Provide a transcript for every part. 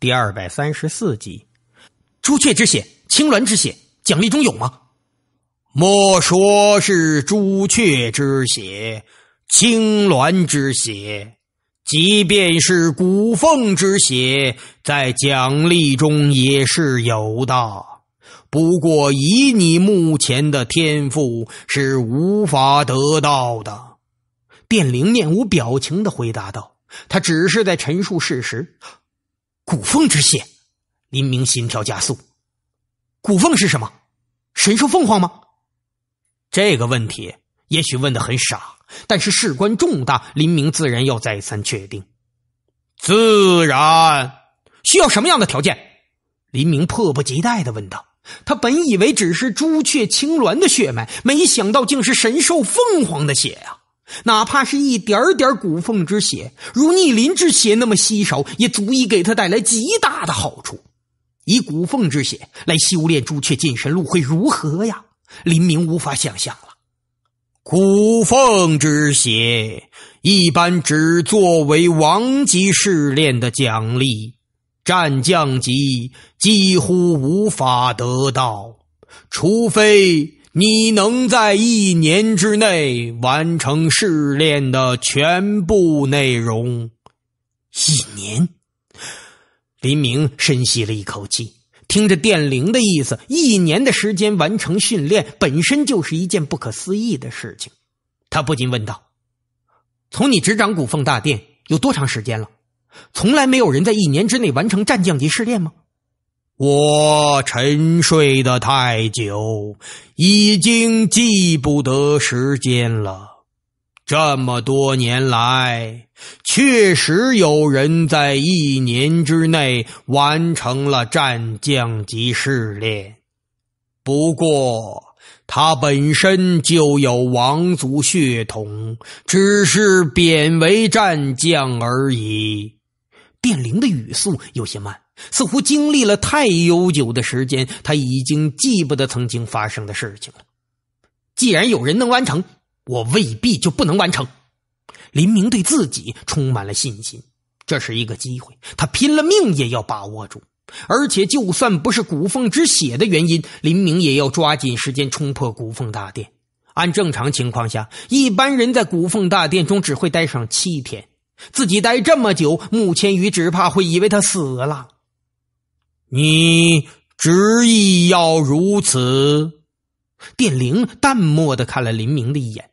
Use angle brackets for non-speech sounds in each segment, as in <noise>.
第二百三十四集，朱雀之血、青鸾之血，奖励中有吗？莫说是朱雀之血、青鸾之血，即便是古凤之血，在奖励中也是有的。不过，以你目前的天赋，是无法得到的。卞灵面无表情的回答道：“他只是在陈述事实。”古凤之血，林明心跳加速。古凤是什么？神兽凤凰吗？这个问题也许问的很傻，但是事关重大，林明自然要再三确定。自然需要什么样的条件？林明迫不及待的问道。他本以为只是朱雀青鸾的血脉，没想到竟是神兽凤凰的血啊！哪怕是一点点骨古凤之血，如逆鳞之血那么稀少，也足以给他带来极大的好处。以古凤之血来修炼《朱雀剑神录》会如何呀？林明无法想象了。古凤之血一般只作为王级试炼的奖励，战将级几乎无法得到，除非。你能在一年之内完成试炼的全部内容？一年？林明深吸了一口气，听着电铃的意思，一年的时间完成训练本身就是一件不可思议的事情，他不禁问道：“从你执掌古凤大殿有多长时间了？从来没有人在一年之内完成战将级试炼吗？”我沉睡的太久，已经记不得时间了。这么多年来，确实有人在一年之内完成了战将级试炼。不过，他本身就有王族血统，只是贬为战将而已。电灵的语速有些慢。似乎经历了太悠久的时间，他已经记不得曾经发生的事情了。既然有人能完成，我未必就不能完成。林明对自己充满了信心，这是一个机会，他拼了命也要把握住。而且，就算不是古凤之血的原因，林明也要抓紧时间冲破古凤大殿。按正常情况下，一般人在古凤大殿中只会待上七天，自己待这么久，穆千羽只怕会以为他死了。你执意要如此，电灵淡漠的看了林明的一眼。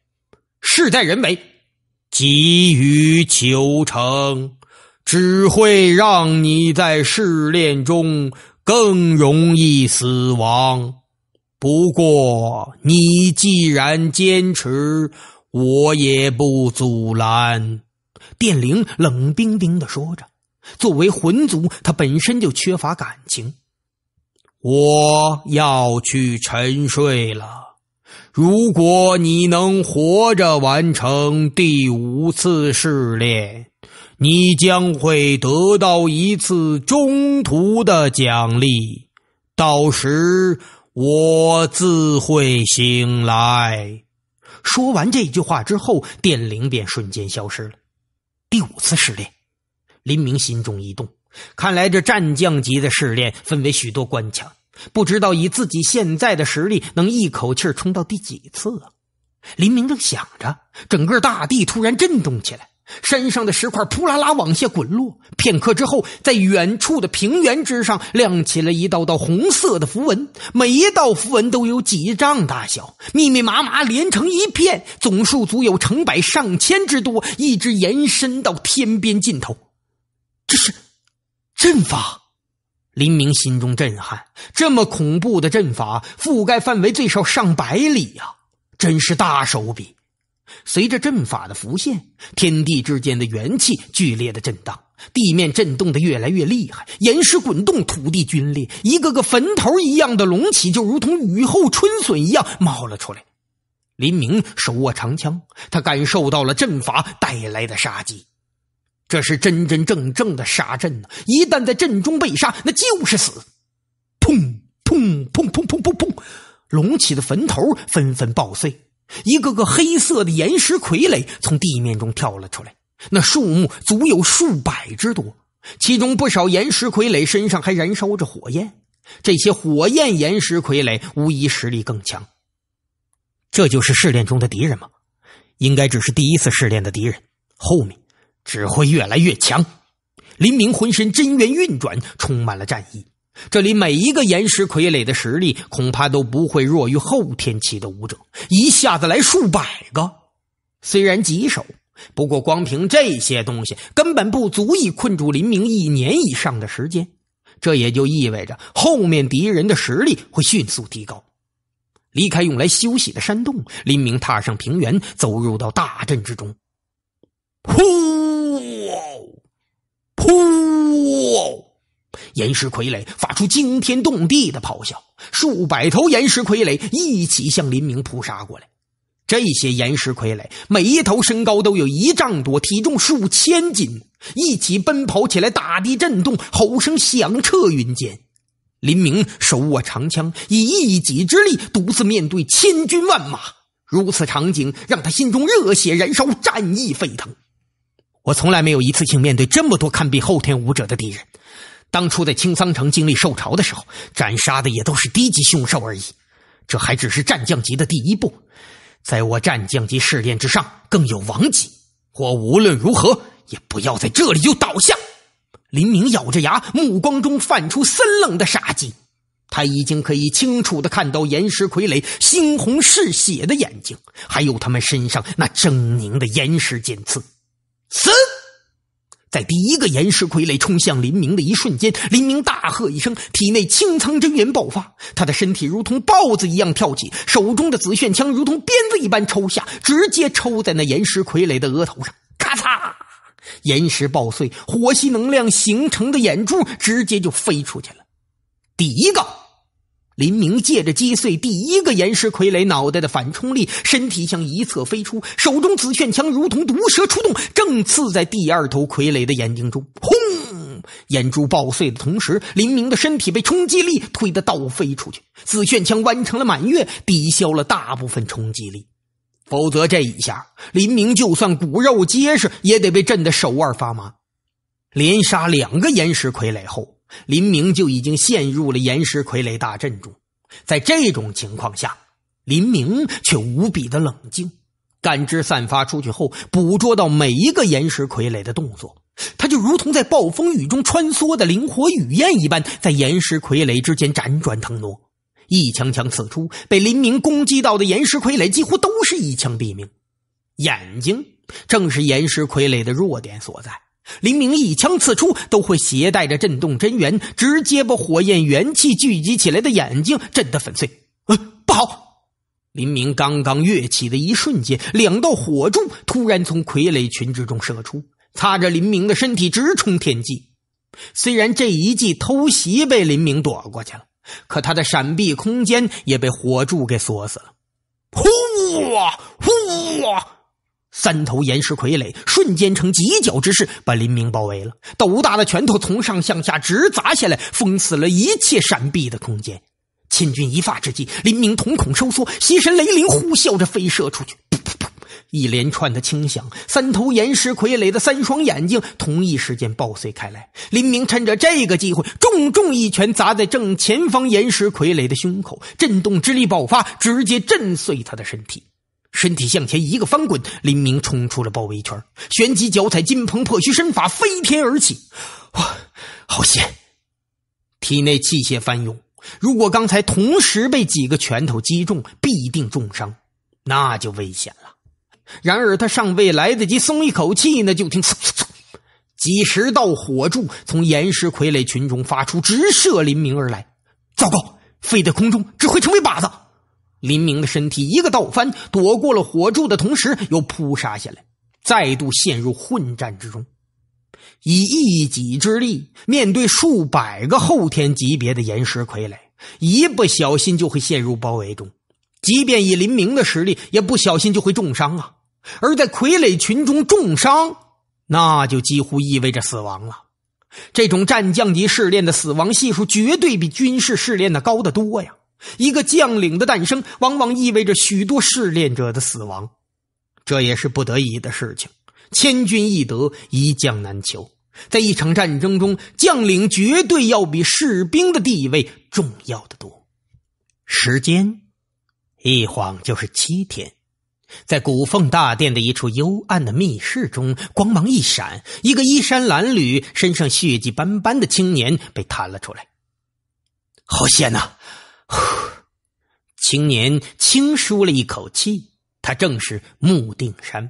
事在人为，急于求成，只会让你在试炼中更容易死亡。不过，你既然坚持，我也不阻拦。电灵冷冰冰的说着。作为魂族，他本身就缺乏感情。我要去沉睡了。如果你能活着完成第五次试炼，你将会得到一次中途的奖励。到时我自会醒来。说完这句话之后，电灵便瞬间消失了。第五次试炼。林明心中一动，看来这战将级的试炼分为许多关卡，不知道以自己现在的实力，能一口气冲到第几次啊？林明正想着，整个大地突然震动起来，山上的石块扑啦啦往下滚落。片刻之后，在远处的平原之上，亮起了一道道红色的符文，每一道符文都有几丈大小，密密麻麻连成一片，总数足有成百上千之多，一直延伸到天边尽头。这是阵法，林明心中震撼。这么恐怖的阵法，覆盖范围最少上百里呀，真是大手笔！随着阵法的浮现，天地之间的元气剧烈的震荡，地面震动的越来越厉害，岩石滚动，土地皲裂，一个个坟头一样的隆起，就如同雨后春笋一样冒了出来。林明手握长枪，他感受到了阵法带来的杀机。这是真真正正的杀阵呢！一旦在阵中被杀，那就是死。砰砰砰砰砰砰砰！隆起的坟头纷纷爆碎，一个个黑色的岩石傀儡从地面中跳了出来。那数目足有数百之多，其中不少岩石傀儡身上还燃烧着火焰。这些火焰岩石傀儡无疑实力更强。这就是试炼中的敌人吗？应该只是第一次试炼的敌人，后面。只会越来越强。林明浑身真元运转，充满了战意。这里每一个岩石傀儡的实力，恐怕都不会弱于后天期的武者。一下子来数百个，虽然棘手，不过光凭这些东西，根本不足以困住林明一年以上的时间。这也就意味着，后面敌人的实力会迅速提高。离开用来休息的山洞，林明踏上平原，走入到大阵之中。呼！呼！岩石傀儡发出惊天动地的咆哮，数百头岩石傀儡一起向林明扑杀过来。这些岩石傀儡每一头身高都有一丈多，体重数千斤，一起奔跑起来，大地震动，吼声响彻云间。林明手握长枪，以一己之力独自面对千军万马，如此场景让他心中热血燃烧，战意沸腾。我从来没有一次性面对这么多堪比后天武者的敌人。当初在青桑城经历兽潮的时候，斩杀的也都是低级凶兽而已。这还只是战将级的第一步，在我战将级试炼之上，更有王级。我无论如何也不要在这里就倒下。林明咬着牙，目光中泛出森冷的杀机。他已经可以清楚的看到岩石傀儡猩红嗜血的眼睛，还有他们身上那狰狞的岩石尖刺。死！在第一个岩石傀儡冲向林明的一瞬间，林明大喝一声，体内青苍真元爆发，他的身体如同豹子一样跳起，手中的紫炫枪如同鞭子一般抽下，直接抽在那岩石傀儡的额头上，咔嚓，岩石爆碎，火系能量形成的眼珠直接就飞出去了。第一个。林明借着击碎第一个岩石傀儡脑袋的反冲力，身体向一侧飞出，手中紫炫枪如同毒蛇出洞，正刺在第二头傀儡的眼睛中。轰！眼珠爆碎的同时，林明的身体被冲击力推得倒飞出去，紫炫枪弯成了满月，抵消了大部分冲击力。否则这一下，林明就算骨肉结实，也得被震得手腕发麻。连杀两个岩石傀儡后。林明就已经陷入了岩石傀儡大阵中，在这种情况下，林明却无比的冷静，感知散发出去后，捕捉到每一个岩石傀儡的动作。他就如同在暴风雨中穿梭的灵活雨燕一般，在岩石傀儡之间辗转腾挪，一枪枪刺出，被林明攻击到的岩石傀儡几乎都是一枪毙命。眼睛正是岩石傀儡的弱点所在。林明一枪刺出，都会携带着震动真元，直接把火焰元气聚集起来的眼睛震得粉碎。嗯，不好！林明刚刚跃起的一瞬间，两道火柱突然从傀儡群之中射出，擦着林明的身体直冲天际。虽然这一记偷袭被林明躲过去了，可他的闪避空间也被火柱给锁死了。呼！呼！三头岩石傀儡瞬间呈犄角之势，把林明包围了。斗大的拳头从上向下直砸下来，封死了一切闪避的空间。千钧一发之际，林明瞳孔收缩，邪神雷灵呼啸着飞射出去。噗噗噗！一连串的清响，三头岩石傀儡的三双眼睛同一时间爆碎开来。林明趁着这个机会，重重一拳砸在正前方岩石傀儡的胸口，震动之力爆发，直接震碎他的身体。身体向前一个翻滚，林明冲出了包围圈。旋即脚踩金鹏破虚身法飞天而起，哇，好险！体内气血翻涌，如果刚才同时被几个拳头击中，必定重伤，那就危险了。然而他尚未来得及松一口气，那就听嗖嗖嗖，几十道火柱从岩石傀儡群中发出，直射林明而来。糟糕，飞在空中只会成为靶子。林明的身体一个倒翻，躲过了火柱的同时，又扑杀下来，再度陷入混战之中。以一己之力面对数百个后天级别的岩石傀儡，一不小心就会陷入包围中。即便以林明的实力，也不小心就会重伤啊！而在傀儡群中重伤，那就几乎意味着死亡了。这种战将级试炼的死亡系数，绝对比军事试炼的高得多呀。一个将领的诞生，往往意味着许多试炼者的死亡，这也是不得已的事情。千军易得，一将难求。在一场战争中，将领绝对要比士兵的地位重要的多。时间一晃就是七天，在古凤大殿的一处幽暗的密室中，光芒一闪，一个衣衫褴褛、身上血迹斑斑的青年被弹了出来。好险呐！呼，<sighs> 青年轻舒了一口气。他正是穆定山，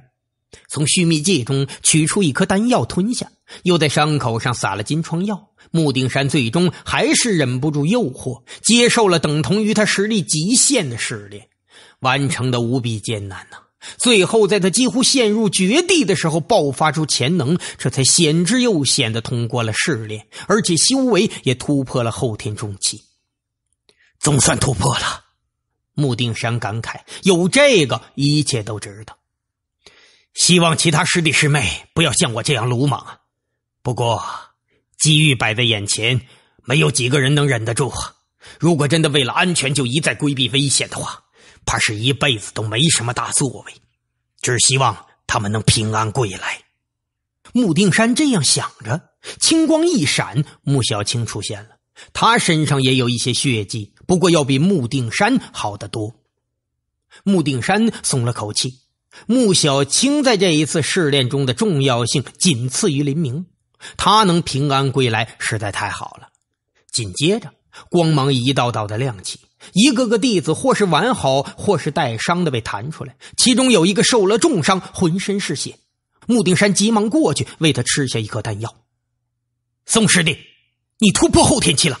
从须弥界中取出一颗丹药吞下，又在伤口上撒了金疮药。穆定山最终还是忍不住诱惑，接受了等同于他实力极限的试炼，完成的无比艰难呐！最后，在他几乎陷入绝地的时候，爆发出潜能，这才险之又险的通过了试炼，而且修为也突破了后天中期。总算突破了，穆定山感慨：“有这个，一切都知道。希望其他师弟师妹不要像我这样鲁莽。不过，机遇摆在眼前，没有几个人能忍得住。如果真的为了安全就一再规避危险的话，怕是一辈子都没什么大作为。只希望他们能平安归来。”穆定山这样想着，青光一闪，穆小青出现了。他身上也有一些血迹，不过要比穆定山好得多。穆定山松了口气。穆小青在这一次试炼中的重要性仅次于林明，他能平安归来实在太好了。紧接着，光芒一道道的亮起，一个个弟子或是完好，或是带伤的被弹出来。其中有一个受了重伤，浑身是血。穆定山急忙过去为他吃下一颗丹药。宋师弟。你突破后天期了，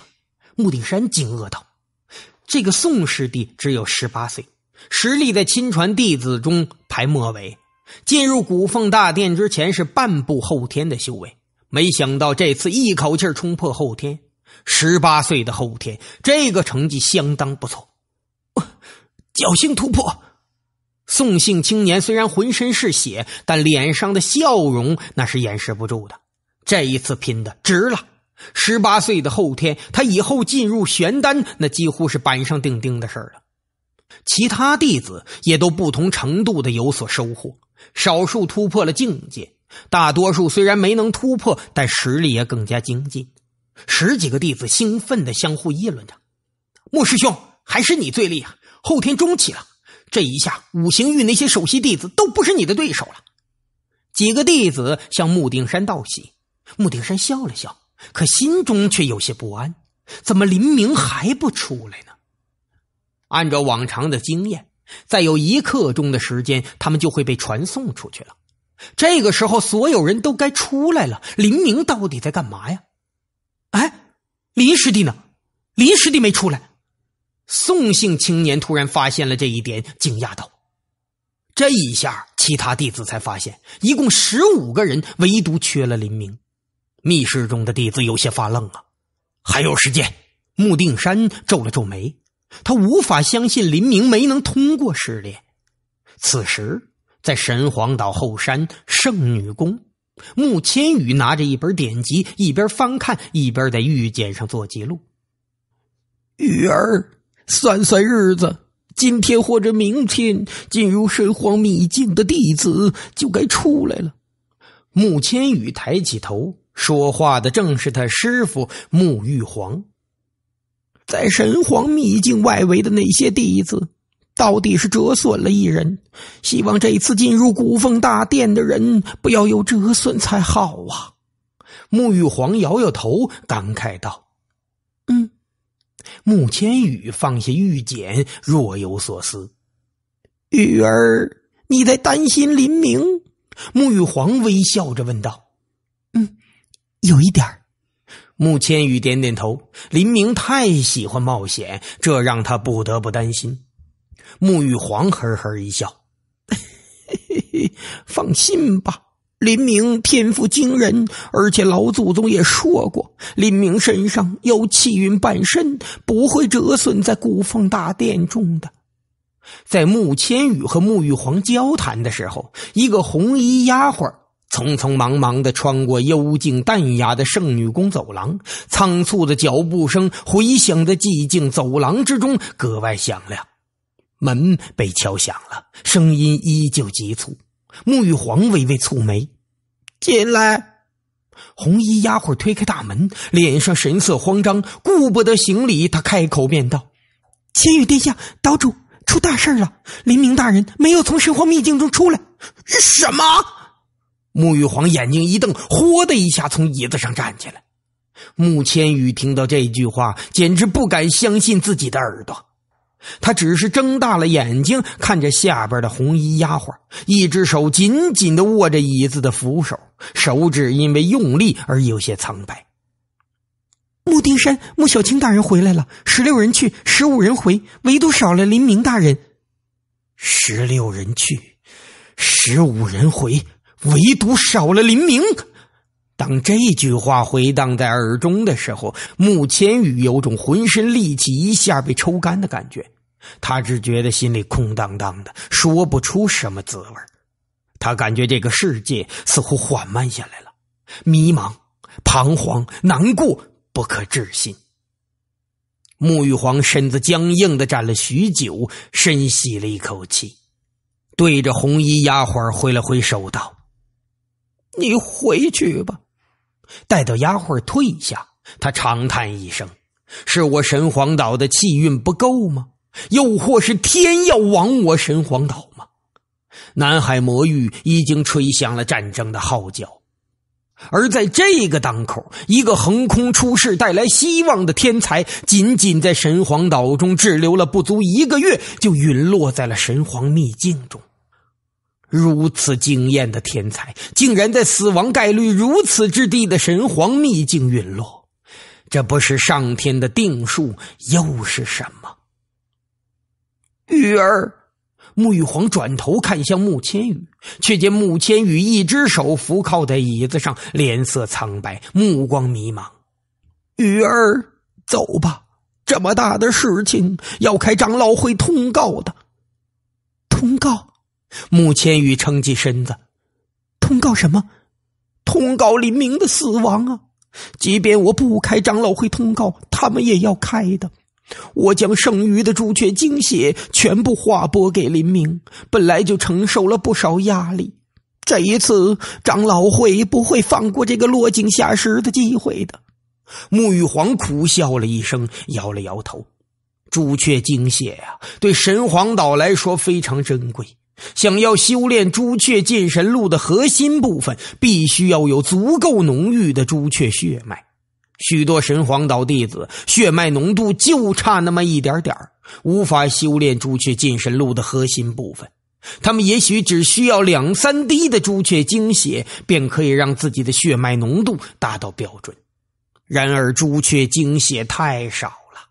穆鼎山惊愕道：“这个宋师弟只有十八岁，实力在亲传弟子中排末尾。进入古凤大殿之前是半步后天的修为，没想到这次一口气冲破后天。十八岁的后天，这个成绩相当不错，侥幸突破。”宋姓青年虽然浑身是血，但脸上的笑容那是掩饰不住的。这一次拼的值了。十八岁的后天，他以后进入玄丹，那几乎是板上钉钉的事儿了。其他弟子也都不同程度的有所收获，少数突破了境界，大多数虽然没能突破，但实力也更加精进。十几个弟子兴奋的相互议论着：“莫师兄，还是你最厉害，后天中期了！这一下，五行域那些首席弟子都不是你的对手了。”几个弟子向穆定山道喜，穆定山笑了笑。可心中却有些不安，怎么林明还不出来呢？按照往常的经验，再有一刻钟的时间，他们就会被传送出去了。这个时候，所有人都该出来了。林明到底在干嘛呀？哎，林师弟呢？林师弟没出来。宋姓青年突然发现了这一点，惊讶道：“这一下，其他弟子才发现，一共十五个人，唯独缺了林明。”密室中的弟子有些发愣啊！还有时间。穆定山皱了皱眉，他无法相信林明没能通过试炼。此时，在神皇岛后山圣女宫，穆千羽拿着一本典籍，一边翻看，一边在玉简上做记录。玉儿，算算日子，今天或者明天，进入神皇秘境的弟子就该出来了。穆千羽抬起头。说话的正是他师傅沐玉皇。在神皇秘境外围的那些弟子，到底是折损了一人。希望这次进入古凤大殿的人不要有折损才好啊！沐玉皇摇摇头，感慨道：“嗯。”穆千羽放下玉简，若有所思：“玉儿，你在担心林明？”沐玉皇微笑着问道。有一点儿，穆千羽点点头。林明太喜欢冒险，这让他不得不担心。沐玉皇呵呵一笑：“ <laughs> 放心吧，林明天赋惊人，而且老祖宗也说过，林明身上有气运半身，不会折损在古风大殿中的。”在穆千羽和沐玉皇交谈的时候，一个红衣丫鬟。匆匆忙忙的穿过幽静淡雅的圣女宫走廊，仓促的脚步声回响在寂静走廊之中，格外响亮。门被敲响了，声音依旧急促。沐浴皇微微蹙眉：“进来。”红衣丫鬟推开大门，脸上神色慌张，顾不得行礼，他开口便道：“千羽殿下，岛主，出大事了！黎明大人没有从神皇秘境中出来。”“什么？”沐玉皇眼睛一瞪，嚯的一下从椅子上站起来。穆千羽听到这句话，简直不敢相信自己的耳朵。他只是睁大了眼睛看着下边的红衣丫鬟，一只手紧紧的握着椅子的扶手，手指因为用力而有些苍白。穆丁山、穆小青大人回来了，十六人去，十五人回，唯独少了林明大人。十六人去，十五人回。唯独少了林明。当这句话回荡在耳中的时候，穆千羽有种浑身力气一下被抽干的感觉。他只觉得心里空荡荡的，说不出什么滋味他感觉这个世界似乎缓慢下来了，迷茫、彷徨、难过、不可置信。穆玉皇身子僵硬的站了许久，深吸了一口气，对着红衣丫鬟挥了挥手，道。你回去吧，待到丫鬟退下。他长叹一声：“是我神皇岛的气运不够吗？又或是天要亡我神皇岛吗？”南海魔域已经吹响了战争的号角，而在这个当口，一个横空出世、带来希望的天才，仅仅在神皇岛中滞留了不足一个月，就陨落在了神皇秘境中。如此惊艳的天才，竟然在死亡概率如此之低的神皇秘境陨落，这不是上天的定数又是什么？玉儿，沐玉皇转头看向慕千羽，却见慕千羽一只手扶靠在椅子上，脸色苍白，目光迷茫。玉儿，走吧，这么大的事情要开长老会通告的，通告。穆千羽撑起身子，通告什么？通告林明的死亡啊！即便我不开长老会通告，他们也要开的。我将剩余的朱雀精血全部划拨给林明，本来就承受了不少压力，这一次长老会不会放过这个落井下石的机会的？沐玉皇苦笑了一声，摇了摇头。朱雀精血呀，对神皇岛来说非常珍贵。想要修炼《朱雀进神录》的核心部分，必须要有足够浓郁的朱雀血脉。许多神皇岛弟子血脉浓度就差那么一点点无法修炼《朱雀进神录》的核心部分。他们也许只需要两三滴的朱雀精血，便可以让自己的血脉浓度达到标准。然而，朱雀精血太少了，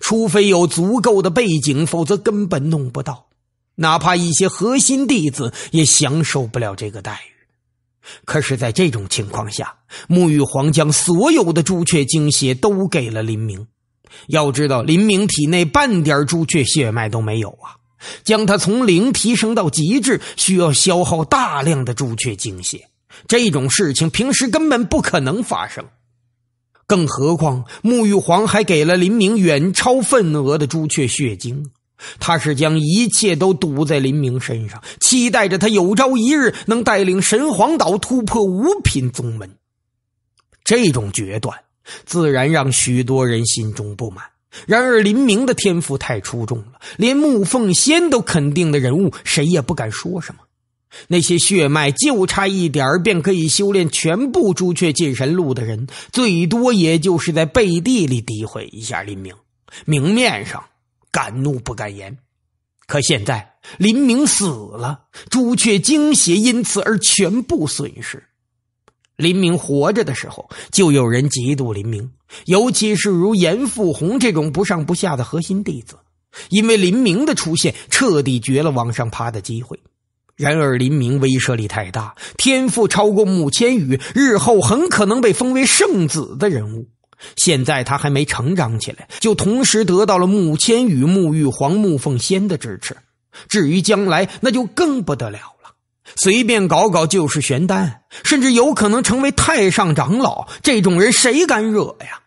除非有足够的背景，否则根本弄不到。哪怕一些核心弟子也享受不了这个待遇，可是，在这种情况下，沐玉皇将所有的朱雀精血都给了林明。要知道，林明体内半点朱雀血脉都没有啊！将他从零提升到极致，需要消耗大量的朱雀精血，这种事情平时根本不可能发生。更何况，沐玉皇还给了林明远超份额的朱雀血精。他是将一切都赌在林明身上，期待着他有朝一日能带领神皇岛突破五品宗门。这种决断自然让许多人心中不满。然而，林明的天赋太出众了，连沐凤仙都肯定的人物，谁也不敢说什么。那些血脉就差一点便可以修炼全部《朱雀进神录》的人，最多也就是在背地里诋毁一下林明，明面上。敢怒不敢言，可现在林明死了，朱雀精血因此而全部损失。林明活着的时候，就有人嫉妒林明，尤其是如严富红这种不上不下的核心弟子，因为林明的出现，彻底绝了往上爬的机会。然而，林明威慑力太大，天赋超过慕千羽，日后很可能被封为圣子的人物。现在他还没成长起来，就同时得到了穆千羽、穆玉皇、穆凤仙的支持。至于将来，那就更不得了了，随便搞搞就是玄丹，甚至有可能成为太上长老。这种人谁敢惹呀？